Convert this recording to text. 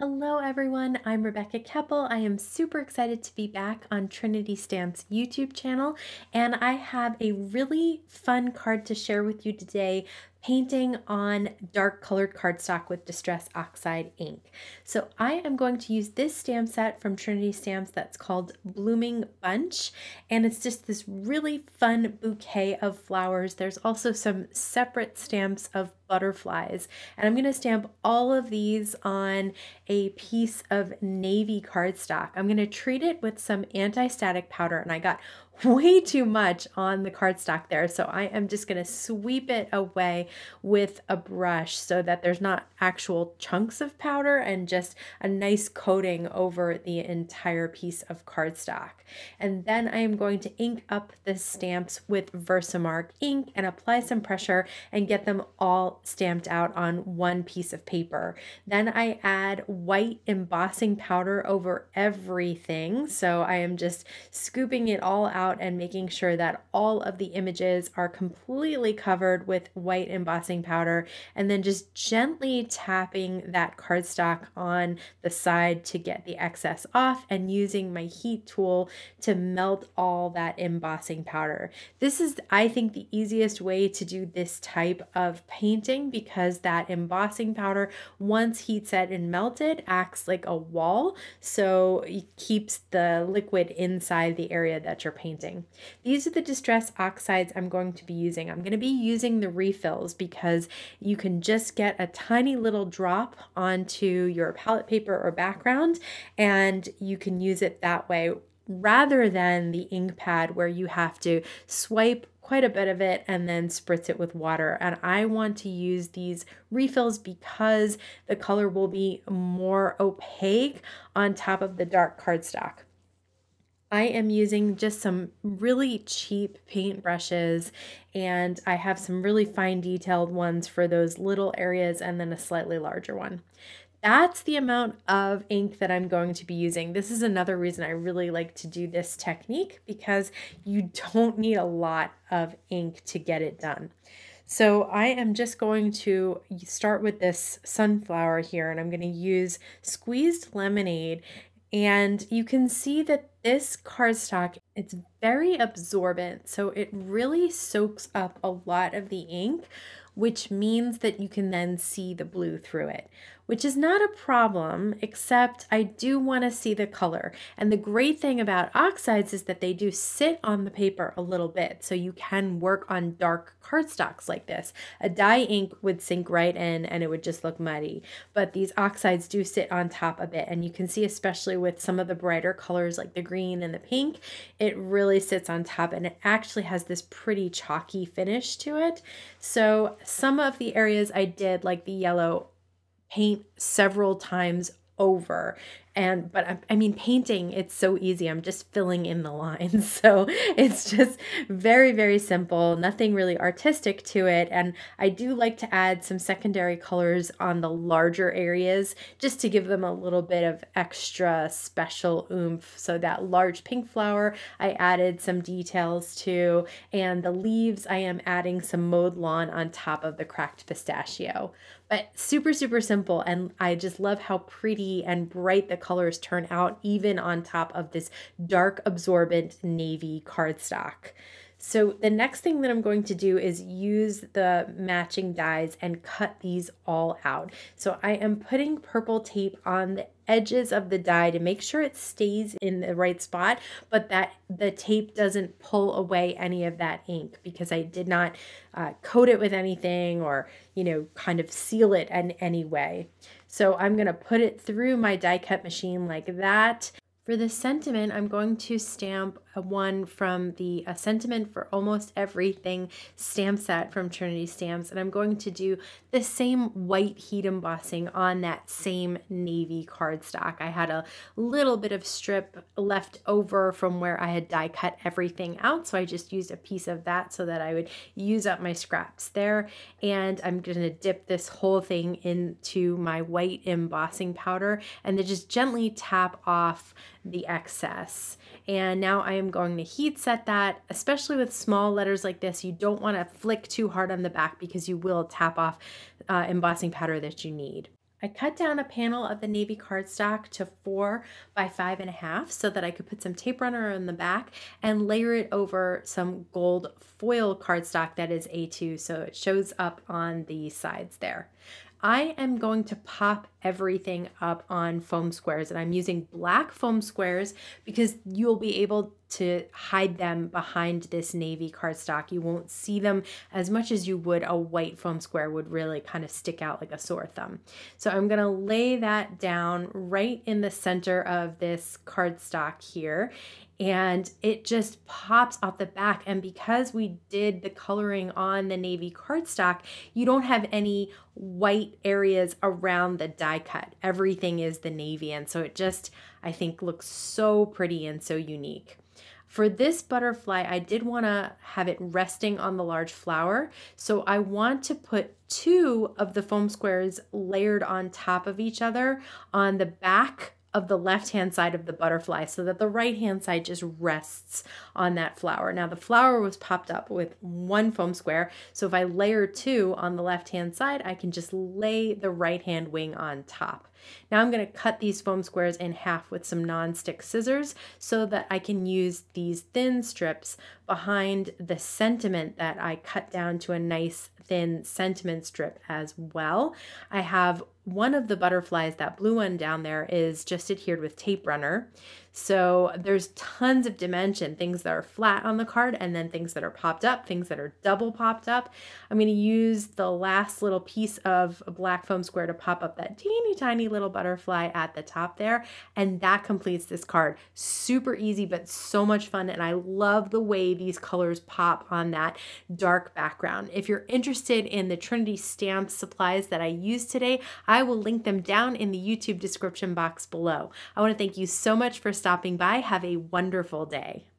Hello, everyone. I'm Rebecca Keppel. I am super excited to be back on Trinity Stamps YouTube channel, and I have a really fun card to share with you today painting on dark colored cardstock with Distress Oxide ink. So I am going to use this stamp set from Trinity Stamps that's called Blooming Bunch, and it's just this really fun bouquet of flowers. There's also some separate stamps of butterflies. And I'm gonna stamp all of these on a piece of navy cardstock. I'm gonna treat it with some anti-static powder and I got way too much on the cardstock there. So I am just gonna sweep it away with a brush so that there's not actual chunks of powder and just a nice coating over the entire piece of cardstock. And then I am going to ink up the stamps with Versamark ink and apply some pressure and get them all stamped out on one piece of paper. Then I add white embossing powder over everything. So I am just scooping it all out and making sure that all of the images are completely covered with white embossing powder and then just gently tapping that cardstock on the side to get the excess off and using my heat tool to melt all that embossing powder. This is, I think, the easiest way to do this type of painting because that embossing powder, once heat set and melted, acts like a wall. So it keeps the liquid inside the area that you're painting. These are the distress oxides I'm going to be using. I'm going to be using the refills because you can just get a tiny little drop onto your palette paper or background and you can use it that way rather than the ink pad where you have to swipe quite a bit of it and then spritz it with water. And I want to use these refills because the color will be more opaque on top of the dark cardstock. I am using just some really cheap paint brushes and I have some really fine detailed ones for those little areas and then a slightly larger one. That's the amount of ink that I'm going to be using. This is another reason I really like to do this technique because you don't need a lot of ink to get it done. So I am just going to start with this sunflower here and I'm going to use squeezed lemonade and you can see that this cardstock, it's very absorbent. So it really soaks up a lot of the ink, which means that you can then see the blue through it which is not a problem, except I do want to see the color. And the great thing about oxides is that they do sit on the paper a little bit, so you can work on dark cardstocks like this. A dye ink would sink right in and it would just look muddy, but these oxides do sit on top a bit, and you can see especially with some of the brighter colors like the green and the pink, it really sits on top and it actually has this pretty chalky finish to it. So some of the areas I did like the yellow paint several times over and but I, I, mean painting it's so easy i'm just filling in the lines so it's just very very simple nothing really artistic to it and i do like to add some secondary colors on the larger areas just to give them a little bit of extra special oomph so that large pink flower i added some details to and the leaves i am adding some mowed lawn on top of the cracked pistachio but super, super simple. And I just love how pretty and bright the colors turn out, even on top of this dark absorbent navy cardstock. So the next thing that I'm going to do is use the matching dies and cut these all out. So I am putting purple tape on the edges of the die to make sure it stays in the right spot, but that the tape doesn't pull away any of that ink because I did not uh, coat it with anything or, you know, kind of seal it in any way. So I'm going to put it through my die cut machine like that. For the sentiment, I'm going to stamp a one from the a sentiment for almost everything stamp set from Trinity Stamps, and I'm going to do the same white heat embossing on that same navy cardstock. I had a little bit of strip left over from where I had die cut everything out, so I just used a piece of that so that I would use up my scraps there, and I'm going to dip this whole thing into my white embossing powder and then just gently tap off the excess. And now I am going to heat set that, especially with small letters like this, you don't wanna flick too hard on the back because you will tap off uh, embossing powder that you need. I cut down a panel of the navy cardstock to four by five and a half so that I could put some tape runner on the back and layer it over some gold foil cardstock that is A2 so it shows up on the sides there. I am going to pop everything up on foam squares and I'm using black foam squares because you'll be able to hide them behind this navy cardstock. You won't see them as much as you would a white foam square would really kind of stick out like a sore thumb. So I'm gonna lay that down right in the center of this cardstock here and it just pops off the back. And because we did the coloring on the navy cardstock, you don't have any white areas around the die cut. Everything is the navy. And so it just, I think, looks so pretty and so unique. For this butterfly, I did want to have it resting on the large flower, so I want to put two of the foam squares layered on top of each other on the back of the left hand side of the butterfly so that the right hand side just rests on that flower. Now the flower was popped up with one foam square. So if I layer two on the left hand side, I can just lay the right hand wing on top. Now I'm gonna cut these foam squares in half with some non-stick scissors so that I can use these thin strips behind the sentiment that I cut down to a nice thin sentiment strip as well. I have one of the butterflies, that blue one down there, is just adhered with tape runner. So there's tons of dimension, things that are flat on the card and then things that are popped up, things that are double popped up. I'm going to use the last little piece of black foam square to pop up that teeny tiny little butterfly at the top there. And that completes this card. Super easy, but so much fun. And I love the way these colors pop on that dark background. If you're interested in the Trinity stamp supplies that I used today, I will link them down in the YouTube description box below. I want to thank you so much for stopping by. Have a wonderful day.